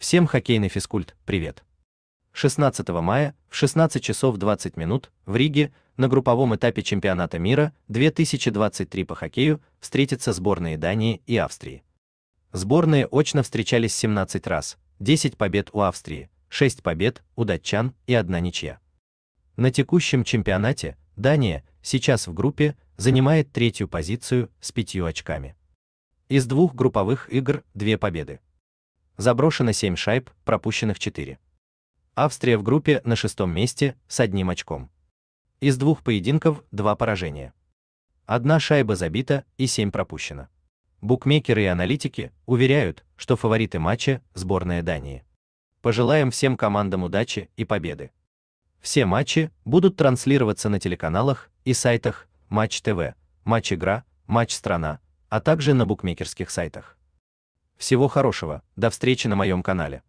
Всем хоккейный физкульт, привет! 16 мая в 16 часов 20 минут в Риге на групповом этапе чемпионата мира 2023 по хоккею встретятся сборные Дании и Австрии. Сборные очно встречались 17 раз, 10 побед у Австрии, 6 побед у датчан и одна ничья. На текущем чемпионате Дания сейчас в группе занимает третью позицию с пятью очками. Из двух групповых игр две победы заброшено 7 шайб, пропущенных 4. Австрия в группе на шестом месте с одним очком. Из двух поединков два поражения. Одна шайба забита и 7 пропущено. Букмекеры и аналитики уверяют, что фавориты матча – сборная Дании. Пожелаем всем командам удачи и победы. Все матчи будут транслироваться на телеканалах и сайтах Матч ТВ, Матч Игра, Матч Страна, а также на букмекерских сайтах. Всего хорошего, до встречи на моем канале.